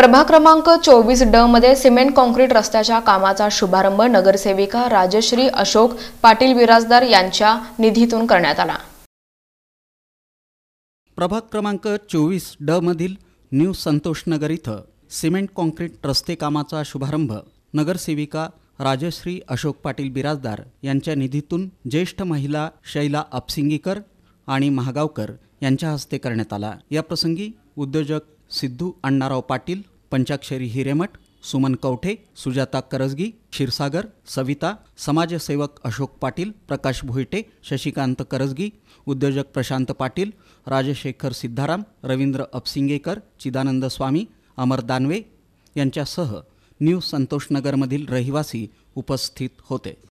प्रभाग क्रमांक चोवीस ड मध्ये सिमेंट कॉन्क्रीट रस्त्याच्या कामाचा शुभारंभ नगरसेविका राजश्री अशोक पाटील बिराजदार यांच्या निधीतून करण्यात आला प्रभाग क्रमांक चोवीस ड मधील न्यू संतोष नगर इथं सिमेंट कॉन्क्रीट रस्ते कामाचा शुभारंभ नगरसेविका राजश्री अशोक पाटील बिराजदार यांच्या निधीतून ज्येष्ठ महिला शैला अपसिंगीकर आणि महागावकर यांच्या हस्ते करण्यात आला याप्रसंगी उद्योजक सिद्धू अण्णाराव पाटील पंचाक्षरी हिरेमठ सुमन कवठे सुजाता करजगी क्षीरसागर सविता समाजसेवक अशोक पाटील प्रकाश भोईटे शशिकांत करजगी उद्योजक प्रशांत पाटील राजशेखर सिद्धाराम रवींद्र अपसिंगेकर चिदानंद स्वामी अमर दानवे यांच्यासह न्यू संतोषनगरमधील रहिवासी उपस्थित होते